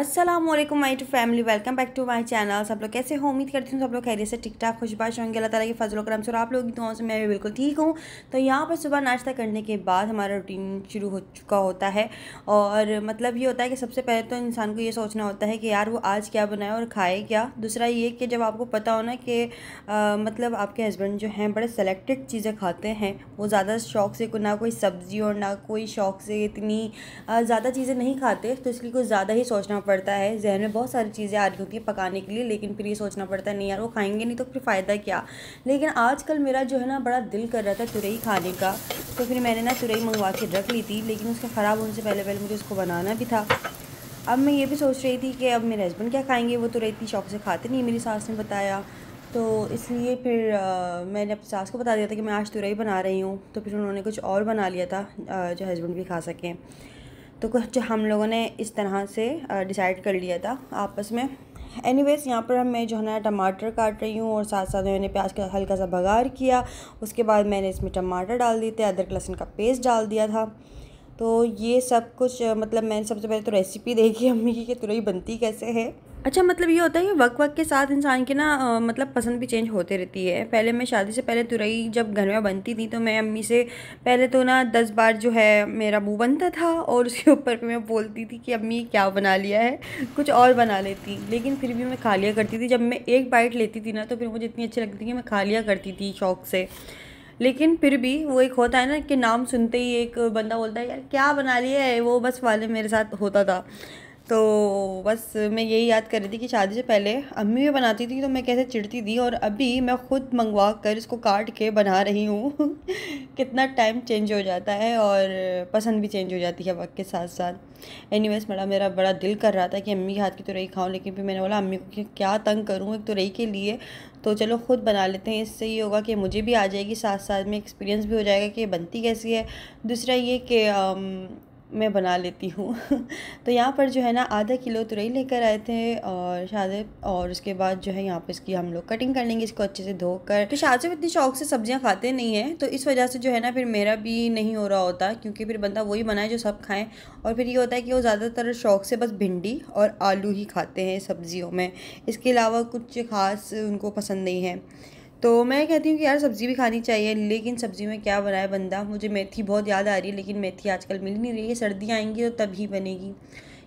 Aslam my to family welcome back to my channel सब लोग कैसे हो उम्मीद करती हूँ सब लोग खैरियत से ठीक ठाक खुशबाश होंगे अल्लाह ताला के फजल करम से और आप लोग की दुआओं से मैं भी बिल्कुल ठीक हूँ तो यहाँ पर सुबह नाश्ता करने के बाद हमारा रूटीन शुरू हो चुका होता है और मतलब ये होता है कि सबसे पहले तो इंसान को ये सोचना होता है कि यार वो आज क्या बनाए और खाए क्या दूसरा ये कि जब आपको पता हो ना कि आ, मतलब आपके हस्बैंड जो हैं बड़े सेलेक्टेड चीज़ें खाते हैं वो ज़्यादा शौक से ना कोई सब्ज़ी और ना कोई शौक से इतनी ज़्यादा चीज़ें नहीं खाते तो इसलिए कुछ ज़्यादा ही सोचना पड़ता है जहन में बहुत सारी चीज़ें आ रही होती हैं पकाने के लिए लेकिन फिर ये सोचना पड़ता है नहीं यार वो खाएंगे नहीं तो फिर फ़ायदा क्या लेकिन आजकल मेरा जो है ना बड़ा दिल कर रहा था तुरई खाने का तो फिर मैंने ना तुरई मंगवा के रख ली थी लेकिन उसके ख़राब होने से पहले पहले मुझे उसको बनाना भी था अब मैं ये भी सोच रही थी कि अब मेरे हस्बैंड क्या खाएँगे वो तुरई इतनी शौक से खाते नहीं मेरी सास ने बताया तो इसलिए फिर आ, मैंने अपनी सास को बता दिया था कि मैं आज तुरई बना रही हूँ तो फिर उन्होंने कुछ और बना लिया था आ, जो हस्बैंड भी खा सकें तो कुछ हम लोगों ने इस तरह से डिसाइड कर लिया था आपस में एनी वेज़ यहाँ पर मैं जो है ना टमाटर काट रही हूँ और साथ साथ मैंने प्याज का हल्का सा भगार किया उसके बाद मैंने इसमें टमाटर डाल दिए थे अदरक लहसुन का पेस्ट डाल दिया था तो ये सब कुछ मतलब मैंने सबसे पहले तो रेसिपी देखी अम्मी की कि तुरई बनती कैसे है अच्छा मतलब ये होता है कि वक्त वक्त के साथ इंसान की ना मतलब पसंद भी चेंज होते रहती है पहले मैं शादी से पहले तुरई जब घर में बनती थी तो मैं अम्मी से पहले तो ना दस बार जो है मेरा मुँह बनता था और उसके ऊपर भी मैं बोलती थी कि अम्मी क्या बना लिया है कुछ और बना लेती लेकिन फिर भी मैं खा लिया करती थी जब मैं एक बाइट लेती थी ना तो फिर मुझे इतनी अच्छी लगती थी कि मैं खा लिया करती थी शौक से लेकिन फिर भी वो एक होता है ना कि नाम सुनते ही एक बंदा बोलता है यार क्या बना लिया है वो बस वाले मेरे साथ होता था तो बस मैं यही याद कर रही थी कि शादी से पहले अम्मी भी बनाती थी तो मैं कैसे चिढ़ती थी और अभी मैं ख़ुद मंगवा कर इसको काट के बना रही हूँ कितना टाइम चेंज हो जाता है और पसंद भी चेंज हो जाती है वक्त के साथ साथ एनी वेज मेरा मेरा बड़ा दिल कर रहा था कि अम्मी के हाथ की तुरई तो खाऊँ लेकिन फिर मैंने बोला अम्मी को क्या तंग करूँ एक तुरई तो के लिए तो चलो ख़ुद बना लेते हैं इससे ये होगा कि मुझे भी आ जाएगी साथ साथ में एक्सपीरियंस भी हो जाएगा कि बनती कैसी है दूसरा ये कि मैं बना लेती हूँ तो यहाँ पर जो है ना आधा किलो तुरई लेकर आए थे और शायद और उसके बाद जो है यहाँ पर इसकी हम लोग कटिंग कर लेंगे इसको अच्छे से धोकर तो शायद इतनी इतने शौक से सब्जियाँ खाते नहीं हैं तो इस वजह से जो है ना फिर मेरा भी नहीं हो रहा होता क्योंकि फिर बंदा वही बनाए जो सब खाएँ और फिर ये होता है कि वो ज़्यादातर शौक से बस भिंडी और आलू ही खाते हैं सब्जियों में इसके अलावा कुछ खास उनको पसंद नहीं है तो मैं कहती हूँ कि यार सब्ज़ी भी खानी चाहिए लेकिन सब्ज़ी में क्या बनाए बंदा मुझे मेथी बहुत याद आ रही है लेकिन मेथी आजकल मिल नहीं रही है सर्दियाँ आएंगी तो तभी बनेगी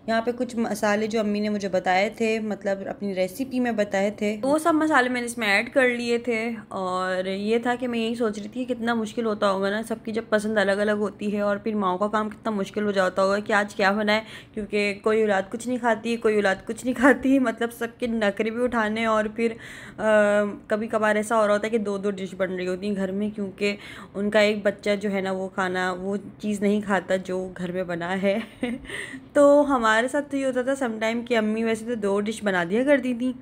यहाँ पे कुछ मसाले जो अम्मी ने मुझे बताए थे मतलब अपनी रेसिपी में बताए थे तो वो सब मसाले मैंने इसमें ऐड कर लिए थे और ये था कि मैं यही सोच रही थी कितना मुश्किल होता होगा ना सबकी जब पसंद अलग अलग होती है और फिर माओ का काम कितना मुश्किल हो जाता होगा कि आज क्या बनाए क्योंकि कोई औलाद कुछ नहीं खाती कोई औलाद कुछ नहीं खाती मतलब सबके नखरे भी उठाने और फिर आ, कभी कभार ऐसा हो रहा होता है कि दो दो डिश बन रही होती हैं घर में क्योंकि उनका एक बच्चा जो है ना वो खाना वो चीज़ नहीं खाता जो घर में बना है तो हमारा हमारे साथ तो ये होता था समटाइम कि अम्मी वैसे तो दो डिश बना दिया करती थी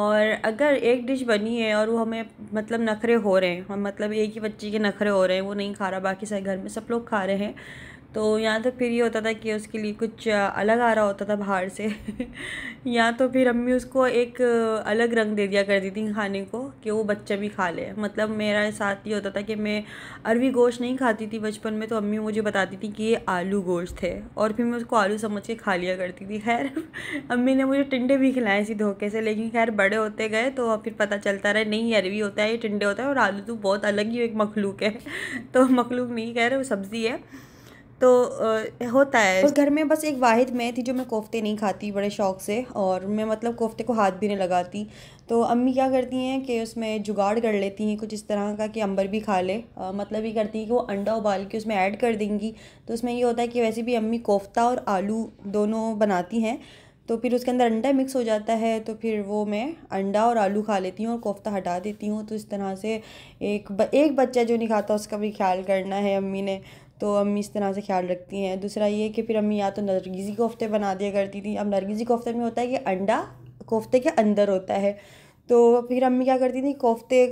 और अगर एक डिश बनी है और वो हमें मतलब नखरे हो रहे हैं हम मतलब एक ही बच्ची के नखरे हो रहे हैं वो नहीं खा रहा बाकी सारे घर में सब लोग खा रहे हैं तो यहाँ तो फिर ये होता था कि उसके लिए कुछ अलग आ रहा होता था बाहर से या तो फिर अम्मी उसको एक अलग रंग दे दिया करती थी खाने को कि वो बच्चा भी खा ले मतलब मेरा साथ ये होता था कि मैं अरवी गोश्त नहीं खाती थी बचपन में तो अम्मी मुझे बताती थी कि ये आलू गोश्त थे और फिर मैं उसको आलू समझ के खा लिया करती थी खैर अम्मी ने मुझे टिंडे भी खिलाए इसी धोखे से लेकिन खैर बड़े होते गए तो फिर पता चलता रहा नहीं अरवी होता है ये टिंडे होता है और आलू तो बहुत अलग ही एक मखलूक है तो मखलूक नहीं कह रहे वो सब्ज़ी है तो होता है उस घर में बस एक वाहिद मैं थी जो मैं कोफ्ते नहीं खाती बड़े शौक से और मैं मतलब कोफ्ते को हाथ भी नहीं लगाती तो अम्मी क्या करती हैं कि उसमें जुगाड़ कर लेती हैं कुछ इस तरह का कि अंबर भी खा ले आ, मतलब ये करती हैं कि वो अंडा उबाल के उसमें ऐड कर देंगी तो उसमें ये होता है कि वैसे भी अम्मी कोफ्ता और आलू दोनों बनाती हैं तो फिर उसके अंदर अंडा मिक्स हो जाता है तो फिर वो मैं अंडा और आलू खा लेती हूँ और कोफ्ता हटा देती हूँ तो इस तरह से एक ब, एक बच्चा जो नहीं खाता उसका भी ख्याल करना है अम्मी ने तो अम्मी इस तरह से ख्याल रखती हैं दूसरा ये कि फिर अम्मी या तो नरगिजी कोफ्ते बना दिया करती थी अब नरगिजी कोफ्ते में होता है कि अंडा कोफ्ते के अंदर होता है तो फिर अम्मी क्या करती थी कोफ्ते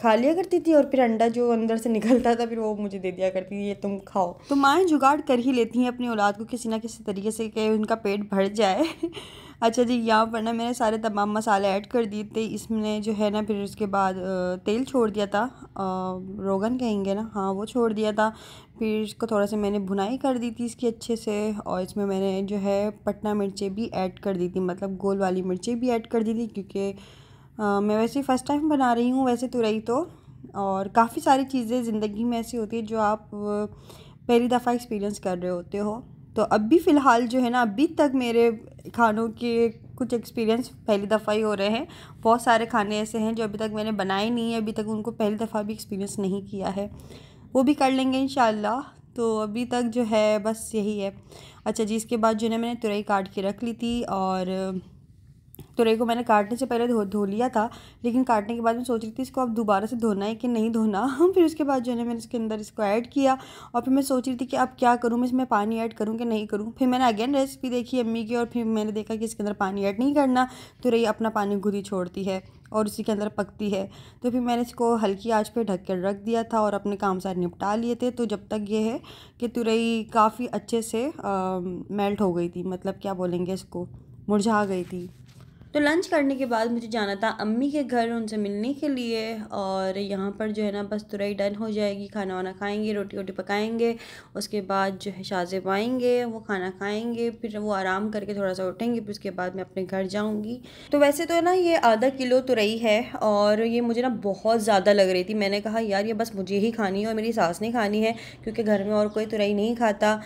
खा लिया करती थी और फिर अंडा जो अंदर से निकलता था फिर वो मुझे दे दिया करती थी ये तुम खाओ तो माएँ जुगाड़ कर ही लेती हैं अपनी औलाद को किसी ना किसी तरीके से कि उनका पेट भर जाए अच्छा जी यहाँ पर ना मैंने सारे तमाम मसाले ऐड कर दिए थे इसमें जो है ना फिर उसके बाद तेल छोड़ दिया था रोगन कहेंगे ना हाँ वो छोड़ दिया था फिर इसको थोड़ा सा मैंने भुनाई कर दी थी इसकी अच्छे से और इसमें मैंने जो है पटना मिर्चें भी ऐड कर दी थी मतलब गोल वाली मिर्चें भी ऐड कर दी थी क्योंकि मैं वैसे फ़र्स्ट टाइम बना रही हूँ वैसे तुरई तो, तो और काफ़ी सारी चीज़ें ज़िंदगी में ऐसी होती है जो आप पहली दफ़ा एक्सपीरियंस कर रहे होते हो तो अभी फ़िलहाल जो है ना अभी तक मेरे खानों के कुछ एक्सपीरियंस पहली दफ़ा ही हो रहे हैं बहुत सारे खाने ऐसे हैं जो अभी तक मैंने बनाए नहीं है अभी तक उनको पहली दफ़ा भी एक्सपीरियंस नहीं किया है वो भी कर लेंगे इन तो अभी तक जो है बस यही है अच्छा जी इसके बाद जो है मैंने तुरई काट के रख ली थी और तुरई तो को मैंने काटने से पहले धो धो लिया था लेकिन काटने के बाद मैं सोच रही थी इसको अब दोबारा से धोना है कि नहीं धोना फिर उसके बाद जो है मैंने इसके अंदर इसको ऐड किया और फिर मैं सोच रही थी कि अब क्या करूँ मैं इसमें पानी ऐड करूँ कि नहीं करूँ फिर मैंने अगेन रेसिपी देखी अम्मी की और फिर मैंने देखा कि इसके अंदर पानी ऐड नहीं करना तुरई तो अपना पानी घुरी छोड़ती है और उसी के अंदर पकती है तो फिर मैंने इसको हल्की आँच पर ढक कर रख दिया था और अपने काम सारे निपटा लिए थे तो जब तक ये है कि तुरई तो काफ़ी अच्छे से मेल्ट हो गई थी मतलब क्या बोलेंगे इसको मुरझा गई थी तो लंच करने के बाद मुझे जाना था अम्मी के घर उनसे मिलने के लिए और यहाँ पर जो है ना बस तुरई डन हो जाएगी खाना वाना खाएंगे रोटी वोटी पकाएंगे उसके बाद जो है शाजेब आएंगे वो खाना खाएंगे फिर वो आराम करके थोड़ा सा उठेंगे फिर उसके बाद मैं अपने घर जाऊँगी तो वैसे तो ना ये आधा किलो तुरई है और ये मुझे ना बहुत ज़्यादा लग रही थी मैंने कहा यार ये बस मुझे ही खानी है और मेरी सास ने खानी है क्योंकि घर में और कोई तुरई नहीं खाता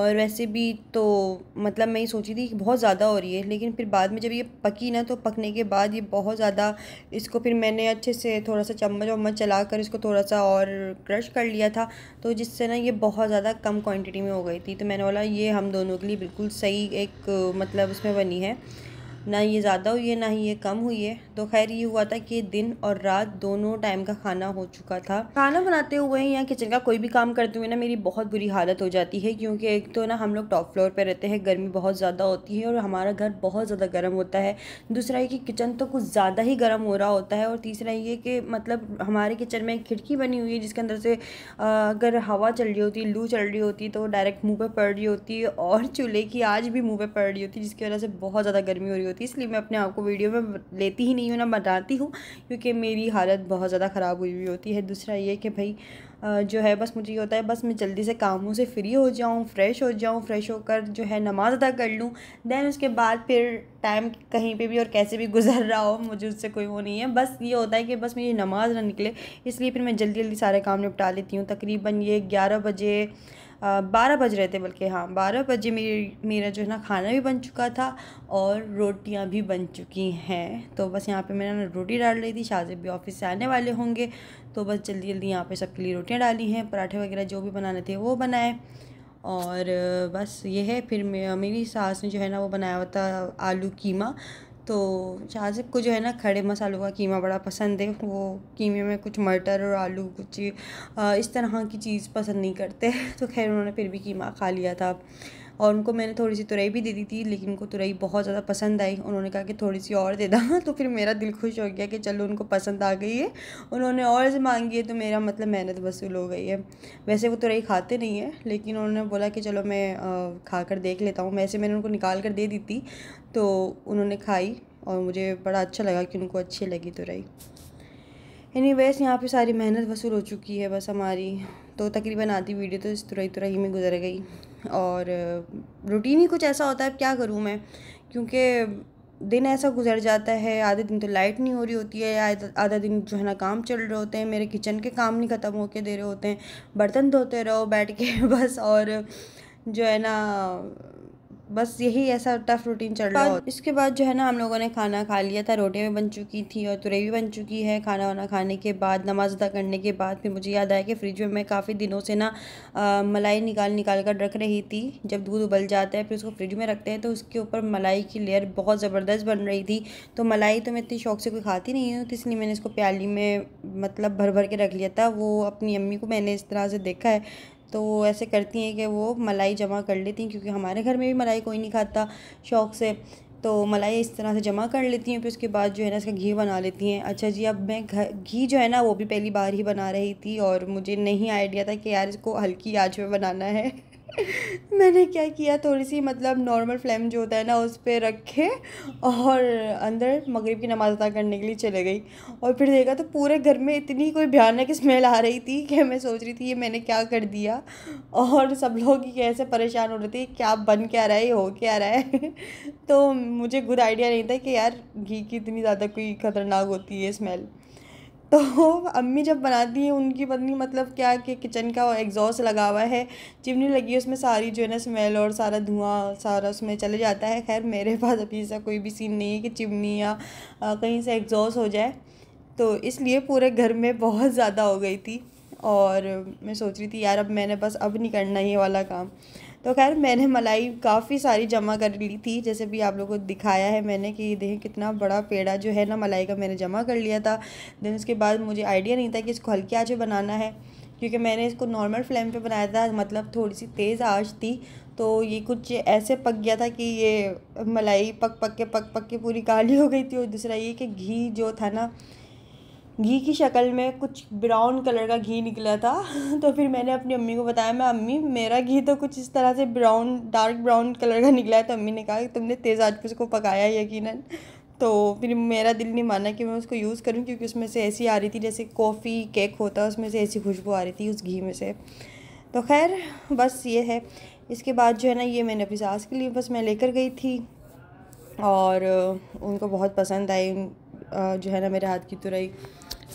और वैसे भी तो मतलब मैं ये सोची थी कि बहुत ज़्यादा हो रही है लेकिन फिर बाद में जब ये पकी की ना तो पकने के बाद ये बहुत ज़्यादा इसको फिर मैंने अच्छे से थोड़ा सा चम्मच वम्मच चला कर इसको थोड़ा सा और क्रश कर लिया था तो जिससे ना ये बहुत ज़्यादा कम क्वांटिटी में हो गई थी तो मैंने बोला ये हम दोनों के लिए बिल्कुल सही एक मतलब उसमें बनी है ना ये ज़्यादा हुई है ना ही ये कम हुई है तो खैर ये हुआ था कि दिन और रात दोनों टाइम का खाना हो चुका था खाना बनाते हुए या किचन का कोई भी काम करते हुए ना मेरी बहुत बुरी हालत हो जाती है क्योंकि एक तो ना हम लोग टॉप फ्लोर पर रहते हैं गर्मी बहुत ज़्यादा होती है और हमारा घर बहुत ज़्यादा गर्म होता है दूसरा ये कि किचन तो कुछ ज़्यादा ही गर्म हो रहा होता है और तीसरा ये कि मतलब हमारे किचन में एक खिड़की बनी हुई है जिसके अंदर से अगर हवा चल रही होती लू चल रही होती तो डायरेक्ट मुँह पर पड़ रही होती और चूल्हे की आज भी मुँह पर पड़ रही होती जिसकी वजह से बहुत ज़्यादा गर्मी हो रही होती होती इसलिए मैं अपने आप को वीडियो में लेती ही नहीं हूँ ना बताती हूँ क्योंकि मेरी हालत बहुत ज़्यादा ख़राब हुई हुई होती है दूसरा ये कि भाई जो है बस मुझे ये होता है बस मैं जल्दी से कामों से फ्री हो जाऊँ फ्रेश हो जाऊँ फ्रेश होकर जो है नमाज़ अदा कर लूँ दैन उसके बाद फिर टाइम कहीं पे भी और कैसे भी गुजर रहा हो मुझे उससे कोई वो नहीं है बस ये होता है कि बस मेरी नमाज़ ना निकले इसलिए फिर मैं जल्दी जल्दी सारे काम निपटा लेती हूँ तकरीबन ये ग्यारह बजे बारह बज रहे थे बल्कि हाँ बारह बजे मेरी मेरा जो है ना खाना भी बन चुका था और रोटियां भी बन चुकी हैं तो बस यहाँ पे मैंने रोटी डाल रही थी शाहजेब भी ऑफिस से आने वाले होंगे तो बस जल्दी जल्दी यहाँ पे सबके लिए रोटियाँ डाली हैं पराठे वगैरह जो भी बनाने थे वो बनाए और बस ये है फिर मेरी सास ने जो है ना वो बनाया हुआ था आलू कीमा तो शाहजिब को जो है ना खड़े मसालों का कीमा बड़ा पसंद है वो कीमे में कुछ मटर और आलू कुछ इस तरह की चीज़ पसंद नहीं करते तो खैर उन्होंने फिर भी कीमा खा लिया था और उनको मैंने थोड़ी सी तुरई भी दे दी थी लेकिन उनको तुरई बहुत ज़्यादा पसंद आई उन्होंने कहा कि थोड़ी सी और दे दा तो फिर मेरा दिल खुश हो गया कि चलो उनको पसंद आ गई है उन्होंने और से मांगी है तो मेरा मतलब मेहनत वसूल हो गई है वैसे वो तुरई खाते नहीं है लेकिन उन्होंने बोला कि चलो मैं खा कर देख लेता हूँ वैसे मैंने उनको निकाल कर दे दी थी तो उन्होंने खाई और मुझे बड़ा अच्छा लगा कि उनको अच्छी लगी तुरई एनी वेज यहाँ पर सारी मेहनत वसूल हो चुकी है बस हमारी तो तकरीबन आधी वीडियो तो इस तुरई तुरई में गुजर गई और रूटीन ही कुछ ऐसा होता है अब क्या करूँ मैं क्योंकि दिन ऐसा गुजर जाता है आधे दिन तो लाइट नहीं हो रही होती है या आधा दिन जो है ना काम चल रहे होते हैं मेरे किचन के काम नहीं ख़त्म होके दे रहे होते हैं बर्तन धोते रहो बैठ के बस और जो है ना बस यही ऐसा टफ रूटीन चल रहा है इसके बाद जो है ना हम लोगों ने खाना खा लिया था रोटियाँ भी बन चुकी थी और तुरई भी बन चुकी है खाना वाना खाने के बाद नमाज अदा करने के बाद फिर मुझे याद आया कि फ्रिज में मैं काफ़ी दिनों से ना आ, मलाई निकाल निकाल कर रख रही थी जब दूध उबल जाता है फिर उसको फ्रिज में रखते हैं तो उसके ऊपर मलाई की लेयर बहुत ज़बरदस्त बन रही थी तो मलाई तो मैं इतनी शौक से कोई खाती नहीं हूँ तो इसलिए मैंने इसको प्याली में मतलब भर भर के रख लिया था वो अपनी अम्मी को मैंने इस तरह से देखा है तो वो ऐसे करती हैं कि वो मलाई जमा कर लेती हैं क्योंकि हमारे घर में भी मलाई कोई नहीं खाता शौक़ से तो मलाई इस तरह से जमा कर लेती हैं फिर उसके बाद जो है ना इसका घी बना लेती हैं अच्छा जी अब मैं घी जो है ना वो भी पहली बार ही बना रही थी और मुझे नहीं आइडिया था कि यार इसको हल्की आँच में बनाना है मैंने क्या किया थोड़ी सी मतलब नॉर्मल फ्लेम जो होता है ना उस पर रखे और अंदर मगरिब की नमाज़ अदा करने के लिए चले गई और फिर देखा तो पूरे घर में इतनी कोई भयानक स्मेल आ रही थी कि मैं सोच रही थी ये मैंने क्या कर दिया और सब लोग कैसे परेशान हो रहे थे क्या बन क्या रहा है हो क्या रहा है तो मुझे गुड आइडिया नहीं था कि यार घी की इतनी ज़्यादा कोई ख़तरनाक होती है स्मेल तो अम्मी जब बनाती हैं उनकी पत्नी मतलब क्या कि किचन का एग्जॉस्ट लगा हुआ है चिमनी लगी है उसमें सारी जो है ना स्मेल और सारा धुआं सारा उसमें चले जाता है खैर मेरे पास अभी ऐसा कोई भी सीन नहीं है कि चिमनी या कहीं से एग्जॉस्ट हो जाए तो इसलिए पूरे घर में बहुत ज़्यादा हो गई थी और मैं सोच रही थी यार अब मैंने बस अब नहीं करना ये वाला काम तो खैर मैंने मलाई काफ़ी सारी जमा कर ली थी जैसे भी आप लोगों को दिखाया है मैंने कि देखें कितना बड़ा पेड़ा जो है ना मलाई का मैंने जमा कर लिया था देन उसके बाद मुझे आइडिया नहीं था कि इसको हल्के आँच बनाना है क्योंकि मैंने इसको नॉर्मल फ्लेम पे बनाया था मतलब थोड़ी सी तेज़ आँच थी तो ये कुछ ऐसे पक गया था कि ये मलाई पक पक के पक पक के पूरी काली हो गई थी और दूसरा ये कि घी जो था ना घी की शक्ल में कुछ ब्राउन कलर का घी निकला था तो फिर मैंने अपनी अम्मी को बताया मैं अम्मी मेरा घी तो कुछ इस तरह से ब्राउन डार्क ब्राउन कलर का निकला है तो अम्मी ने कहा कि तुमने तेज़ आज पर उसको पकाया यकीन तो फिर मेरा दिल नहीं माना कि मैं उसको यूज़ करूँ क्योंकि उसमें से ऐसी आ रही थी जैसे कॉफ़ी केक होता है उसमें से ऐसी खुशबू आ रही थी उस घी में से तो खैर बस ये है इसके बाद जो है ना ये मैंने अपनी सास के लिए बस मैं लेकर गई थी और उनको बहुत पसंद आई जो है ना मेरे हाथ की तुरई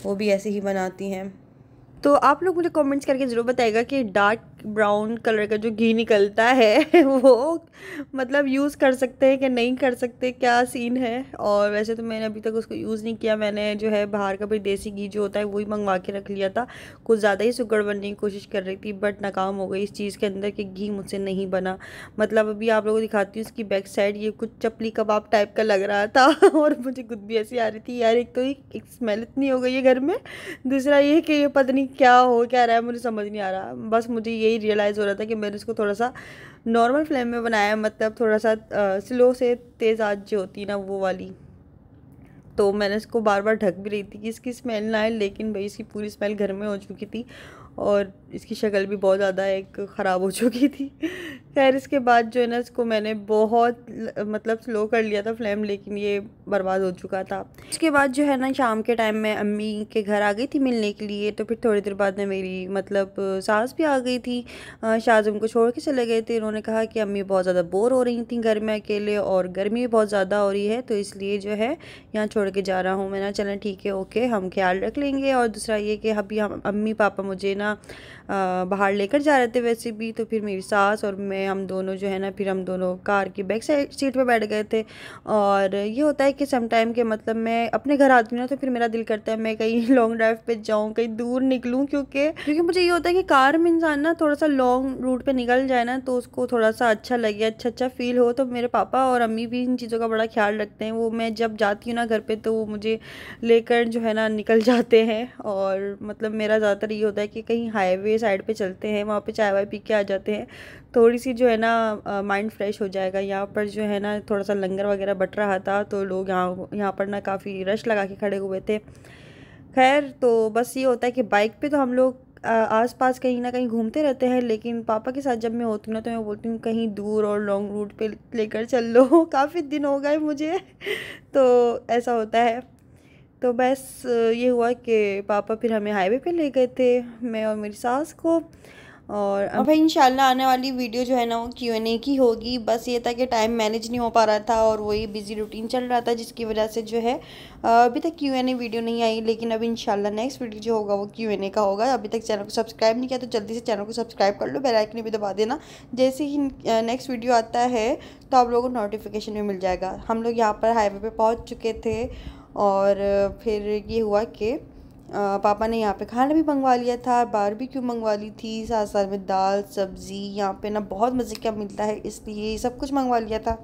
वो भी ऐसे ही बनाती हैं तो आप लोग मुझे कमेंट्स करके ज़रूर बताएगा कि डार्क ब्राउन कलर का जो घी निकलता है वो मतलब यूज़ कर सकते हैं कि नहीं कर सकते क्या सीन है और वैसे तो मैंने अभी तक उसको यूज़ नहीं किया मैंने जो है बाहर का भी देसी घी जो होता है वही मंगवा के रख लिया था कुछ ज़्यादा ही सुगड़ बनने की कोशिश कर रही थी बट नाकाम हो गई इस चीज़ के अंदर कि घी मुझसे नहीं बना मतलब अभी आप लोगों को दिखाती हूँ उसकी बैक साइड ये कुछ चपली कबाब टाइप का लग रहा था और मुझे खुद भी ऐसी आ रही थी यार एक तो एक स्मेल इतनी हो गई है घर में दूसरा ये कि ये पता नहीं क्या हो क्या रहा है मुझे समझ नहीं आ रहा बस मुझे यही यही रियलाइज़ हो रहा था कि मैंने इसको थोड़ा सा नॉर्मल फ्लेम में बनाया मतलब थोड़ा सा स्लो से तेज़ आज जो होती है ना वो वाली तो मैंने इसको बार बार ढक भी रही थी कि इसकी स्मेल ना आए लेकिन भाई इसकी पूरी स्मेल घर में हो चुकी थी और इसकी शक्ल भी बहुत ज़्यादा एक ख़राब हो चुकी थी खैर इसके बाद जो है ना इसको मैंने बहुत मतलब स्लो कर लिया था फ्लेम लेकिन ये बर्बाद हो चुका था इसके बाद जो है ना शाम के टाइम में अम्मी के घर आ गई थी मिलने के लिए तो फिर थोड़ी देर बाद में मेरी मतलब सास भी आ गई थी शाहजम को छोड़ के चले गए थे उन्होंने कहा कि अम्मी बहुत ज़्यादा बोर हो रही थी घर में अकेले और गर्मी भी बहुत ज़्यादा हो रही है तो इसलिए जो है यहाँ छोड़ के जा रहा हूँ मैं ना चलें ठीक है ओके हम ख्याल रख लेंगे और दूसरा ये कि अभी हम अम्मी पापा मुझे ना करना बाहर लेकर जा रहे थे वैसे भी तो फिर मेरी सास और मैं हम दोनों जो है ना फिर हम दोनों कार की बैक साइड सीट पर बैठ गए थे और ये होता है कि समटाइम के मतलब मैं अपने घर आती हूँ ना तो फिर मेरा दिल करता है मैं कहीं लॉन्ग ड्राइव पर जाऊँ कहीं दूर निकलूँ क्योंकि क्योंकि मुझे ये होता है कि कार में इंसान ना थोड़ा सा लॉन्ग रूट पर निकल जाए ना तो उसको थोड़ा सा अच्छा लगे अच्छा अच्छा फील हो तो मेरे पापा और अम्मी भी इन चीज़ों का बड़ा ख्याल रखते हैं वो मैं जब जाती हूँ ना घर पर तो वो मुझे लेकर जो है ना निकल जाते हैं और मतलब मेरा ज़्यादातर ये होता है कि कहीं हाईवे ये साइड पे चलते हैं वहाँ पे चाय वाय पी के आ जाते हैं थोड़ी सी जो है ना माइंड फ्रेश हो जाएगा यहाँ पर जो है ना थोड़ा सा लंगर वगैरह बट रहा था तो लोग यहाँ यहाँ पर ना काफ़ी रश लगा के खड़े हुए थे खैर तो बस ये होता है कि बाइक पर तो हम लोग आस पास कहीं ना कहीं घूमते रहते हैं लेकिन पापा के साथ जब मैं होती हूँ ना तो मैं बोलती हूँ कहीं दूर और लॉन्ग रूट पे लेकर चल लो काफ़ी दिन हो गए मुझे तो ऐसा होता है तो बस ये हुआ कि पापा फिर हमें हाईवे पे ले गए थे मैं और मेरी सास को और अब भाई आने वाली वीडियो जो है ना वो क्यू एन ए की होगी बस ये था कि टाइम मैनेज नहीं हो पा रहा था और वही बिज़ी रूटीन चल रहा था जिसकी वजह से जो है अभी तक क्यू एन ए वीडियो नहीं आई लेकिन अब इन नेक्स्ट वीडियो जो होगा वो क्यू एन ए का होगा अभी तक चैनल को सब्सक्राइब नहीं किया तो जल्दी से चैनल को सब्सक्राइब कर लो बेलाइकन भी दबा देना जैसे ही नेक्स्ट वीडियो आता है तो आप लोगों को नोटिफिकेशन भी मिल जाएगा हम लोग यहाँ पर हाईवे पर पहुँच चुके थे और फिर ये हुआ कि पापा ने यहाँ पे खाना भी मंगवा लिया था बार भी क्यों मंगवा ली थी साथ साथ में दाल सब्ज़ी यहाँ पे ना बहुत मज़े का मिलता है इसलिए सब कुछ मंगवा लिया था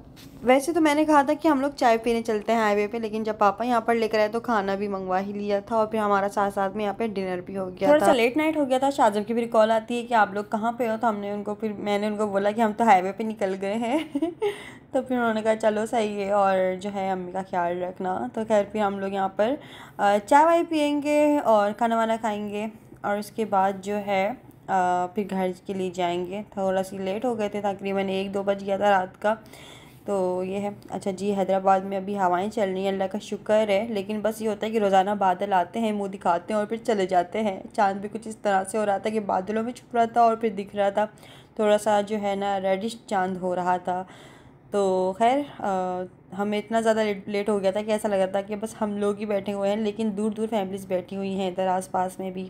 वैसे तो मैंने कहा था कि हम लोग चाय पीने चलते हैं हाईवे पे लेकिन जब पापा यहाँ पर लेकर आए तो खाना भी मंगवा ही लिया था और फिर हमारा साथ साथ में यहाँ पे डिनर भी हो गया थोड़ा सा लेट नाइट हो गया था शाजब की फिर कॉल आती है कि आप लोग कहाँ पे हो तो हमने उनको फिर मैंने उनको बोला कि हम तो हाईवे पे निकल गए हैं तो फिर उन्होंने कहा चलो सही है और जो है अम्मी का ख्याल रखना तो खैर फिर हम लोग यहाँ पर चाय वाय पियेंगे और खाना वाना खाएंगे और उसके बाद जो है आ, फिर घर के लिए जाएंगे थोड़ा सी लेट हो गए थे तकरीबन एक दो बज गया था रात का तो ये है अच्छा जी हैदराबाद में अभी हवाएं चल रही हैं अल्लाह का शुक्र है लेकिन बस ये होता है कि रोज़ाना बादल आते हैं मुंह दिखाते हैं और फिर चले जाते हैं चांद भी कुछ इस तरह से हो रहा था कि बादलों में छुप रहा था और फिर दिख रहा था थोड़ा सा जो है ना रेडिश चांद हो रहा था तो खैर हमें इतना ज़्यादा लेट लेट हो गया था कि ऐसा लग रहा था कि बस हम लोग ही बैठे हुए हैं लेकिन दूर दूर फैमिलीज़ बैठी हुई हैं इधर आस पास में भी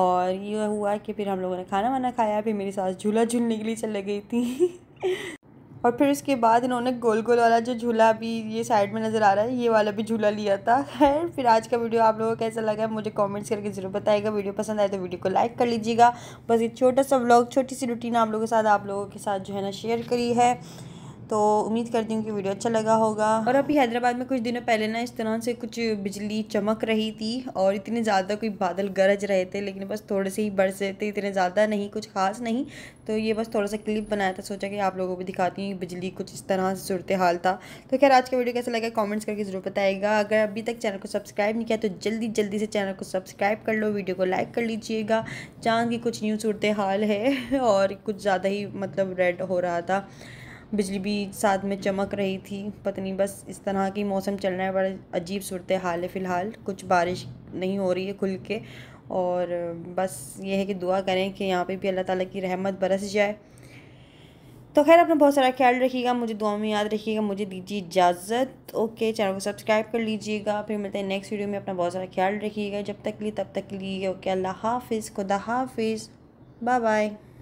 और ये हुआ कि फिर हम लोगों ने खाना वाना खाया फिर मेरी सास झूला झूलने के लिए चले गई थी और फिर उसके बाद इन्होंने गोल गोल वाला जो झूला अभी ये साइड में नज़र आ रहा है ये वाला भी झूला लिया था खैर फिर आज का वीडियो आप लोगों को कैसा लगा मुझे कमेंट्स करके ज़रूर बताएगा वीडियो पसंद आए तो वीडियो को लाइक कर लीजिएगा बस एक छोटा सा व्लॉग छोटी सी रूटीन आप लोगों के साथ आप लोगों के साथ जो है ना शेयर करी है तो उम्मीद करती हूँ कि वीडियो अच्छा लगा होगा और अभी हैदराबाद में कुछ दिनों पहले ना इस तरह से कुछ बिजली चमक रही थी और इतने ज़्यादा कोई बादल गरज रहे थे लेकिन बस थोड़े से ही बरसे थे इतने ज़्यादा नहीं कुछ खास नहीं तो ये बस थोड़ा सा क्लिप बनाया था सोचा कि आप लोगों को दिखाती हूँ बिजली कुछ इस तरह से सूरत हाल था तो खैर आज का वीडियो कैसा लगा कॉमेंट्स करके ज़रूर बताएगा अगर अभी तक चैनल को सब्सक्राइब नहीं किया तो जल्दी जल्दी से चैनल को सब्सक्राइब कर लो वीडियो को लाइक कर लीजिएगा चाँद की कुछ न्यू सूरत हाल है और कुछ ज़्यादा ही मतलब रेड हो रहा था बिजली भी साथ में चमक रही थी पता नहीं बस इस तरह की मौसम चल रहा है बड़ा अजीब सूरत हाल है फ़िलहाल कुछ बारिश नहीं हो रही है खुल के और बस ये है कि दुआ करें कि यहाँ पे भी अल्लाह ताला की रहमत बरस जाए तो खैर अपना बहुत सारा ख्याल रखिएगा मुझे दुआ में याद रखिएगा मुझे दीजिए इजाज़त ओके चैनल को सब्सक्राइब कर लीजिएगा फिर मिलते हैं नेक्स्ट वीडियो में अपना बहुत सारा ख्याल रखिएगा जब तक लिए तब तक लिए ओके अल्लाह हाफिज़ खुदा हाफिज़ बाय बाय